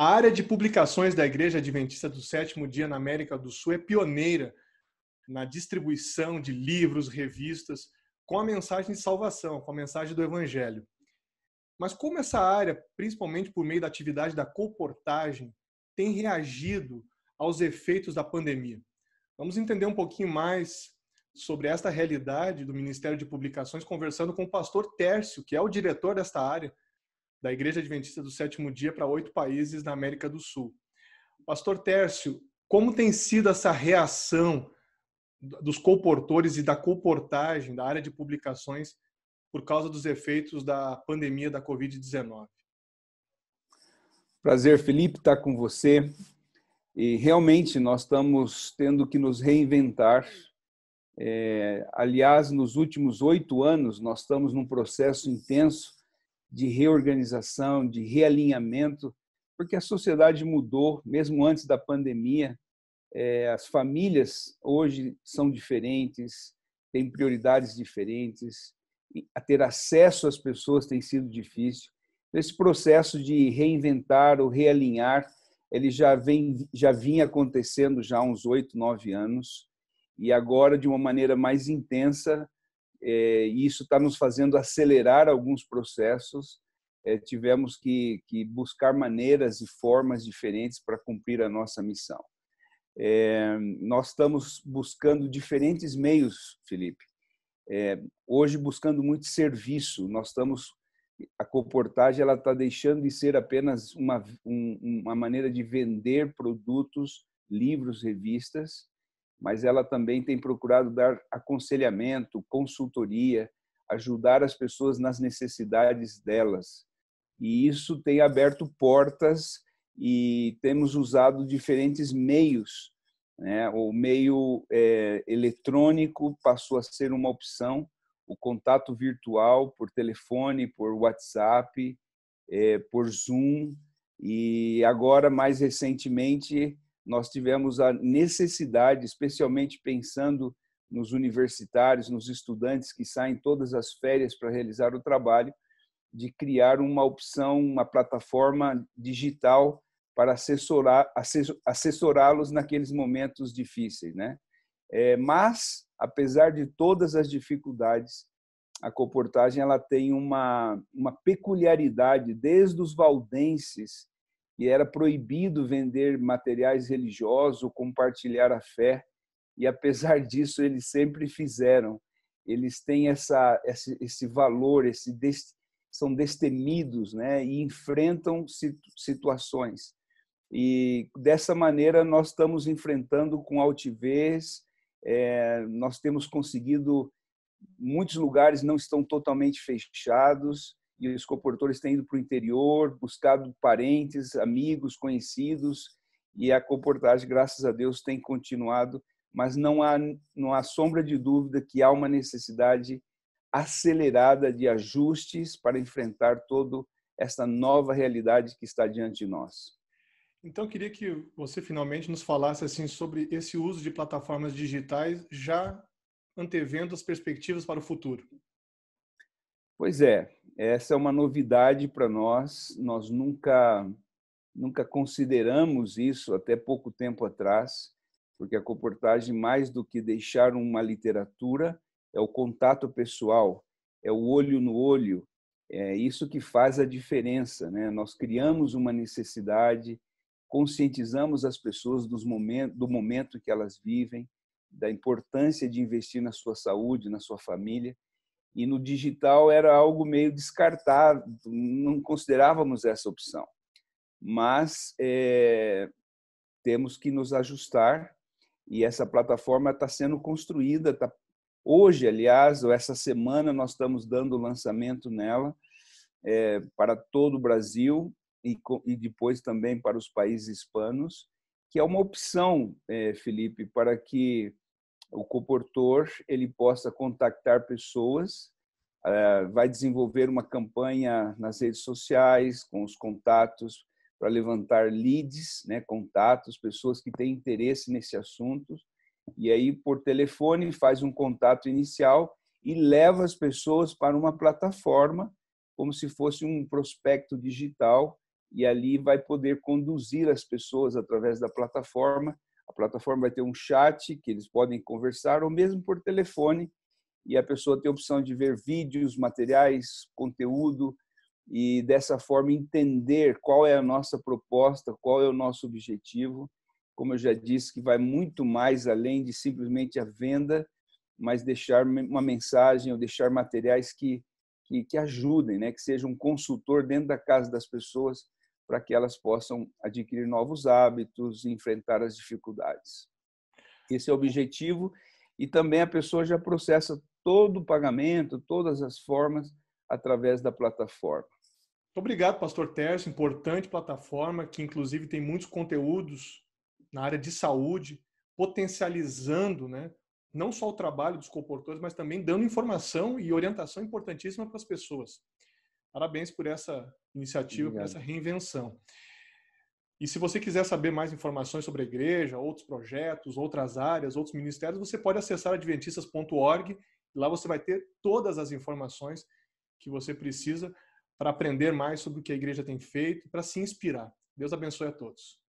A área de publicações da Igreja Adventista do Sétimo Dia na América do Sul é pioneira na distribuição de livros, revistas, com a mensagem de salvação, com a mensagem do Evangelho. Mas como essa área, principalmente por meio da atividade da comportagem, tem reagido aos efeitos da pandemia? Vamos entender um pouquinho mais sobre esta realidade do Ministério de Publicações, conversando com o pastor Tércio, que é o diretor desta área, da Igreja Adventista do Sétimo Dia para oito países na América do Sul. Pastor Tércio, como tem sido essa reação dos comportores e da comportagem da área de publicações por causa dos efeitos da pandemia da Covid-19? Prazer, Felipe, estar tá com você. E realmente nós estamos tendo que nos reinventar. É, aliás, nos últimos oito anos, nós estamos num processo intenso de reorganização, de realinhamento, porque a sociedade mudou, mesmo antes da pandemia. É, as famílias hoje são diferentes, têm prioridades diferentes, a ter acesso às pessoas tem sido difícil. Esse processo de reinventar ou realinhar, ele já vem, já vinha acontecendo já há uns oito, nove anos e agora de uma maneira mais intensa é, e isso está nos fazendo acelerar alguns processos. É, tivemos que, que buscar maneiras e formas diferentes para cumprir a nossa missão. É, nós estamos buscando diferentes meios, Felipe. É, hoje buscando muito serviço, nós estamos a comportagem ela está deixando de ser apenas uma um, uma maneira de vender produtos, livros, revistas mas ela também tem procurado dar aconselhamento, consultoria, ajudar as pessoas nas necessidades delas. E isso tem aberto portas e temos usado diferentes meios. Né? O meio é, eletrônico passou a ser uma opção, o contato virtual por telefone, por WhatsApp, é, por Zoom, e agora, mais recentemente, nós tivemos a necessidade, especialmente pensando nos universitários, nos estudantes que saem todas as férias para realizar o trabalho, de criar uma opção, uma plataforma digital para assessorar, assessorá-los naqueles momentos difíceis, né? É, mas, apesar de todas as dificuldades, a comportagem ela tem uma, uma peculiaridade desde os valdenses e era proibido vender materiais religiosos ou compartilhar a fé. E apesar disso, eles sempre fizeram. Eles têm essa, esse, esse valor, esse dest, são destemidos, né? E enfrentam situações. E dessa maneira nós estamos enfrentando com altivez. É, nós temos conseguido muitos lugares não estão totalmente fechados e os comportores têm ido para o interior, buscado parentes, amigos, conhecidos, e a comportagem, graças a Deus, tem continuado, mas não há, não há sombra de dúvida que há uma necessidade acelerada de ajustes para enfrentar toda esta nova realidade que está diante de nós. Então, eu queria que você finalmente nos falasse assim sobre esse uso de plataformas digitais já antevendo as perspectivas para o futuro. Pois é, essa é uma novidade para nós. Nós nunca nunca consideramos isso até pouco tempo atrás, porque a comportagem mais do que deixar uma literatura é o contato pessoal, é o olho no olho, é isso que faz a diferença, né? Nós criamos uma necessidade, conscientizamos as pessoas dos momento, do momento que elas vivem, da importância de investir na sua saúde, na sua família e no digital era algo meio descartado, não considerávamos essa opção. Mas é, temos que nos ajustar e essa plataforma está sendo construída. Tá, hoje, aliás, ou essa semana, nós estamos dando o lançamento nela é, para todo o Brasil e, e, depois também para os países hispanos, que é uma opção, é, Felipe, para que o coportor ele possa contactar pessoas, eh, vai desenvolver uma campanha nas redes sociais com os contatos para levantar leads, né, contatos, pessoas que têm interesse nesse assunto, e aí por telefone faz um contato inicial e leva as pessoas para uma plataforma como se fosse um prospecto digital e ali vai poder conduzir as pessoas através da plataforma a plataforma vai ter um chat que eles podem conversar ou mesmo por telefone e a pessoa tem a opção de ver vídeos, materiais, conteúdo e dessa forma entender qual é a nossa proposta, qual é o nosso objetivo. Como eu já disse, que vai muito mais além de simplesmente a venda, mas deixar uma mensagem ou deixar materiais que, que, que ajudem, né? que seja um consultor dentro da casa das pessoas para que elas possam adquirir novos hábitos e enfrentar as dificuldades. Esse é o objetivo e também a pessoa já processa todo o pagamento, todas as formas através da plataforma. Muito obrigado, pastor Tércio, importante plataforma que inclusive tem muitos conteúdos na área de saúde, potencializando, né, não só o trabalho dos comportores, mas também dando informação e orientação importantíssima para as pessoas. Parabéns por essa iniciativa, Obrigado. por essa reinvenção. E se você quiser saber mais informações sobre a igreja, outros projetos, outras áreas, outros ministérios, você pode acessar adventistas.org. Lá você vai ter todas as informações que você precisa para aprender mais sobre o que a igreja tem feito, para se inspirar. Deus abençoe a todos.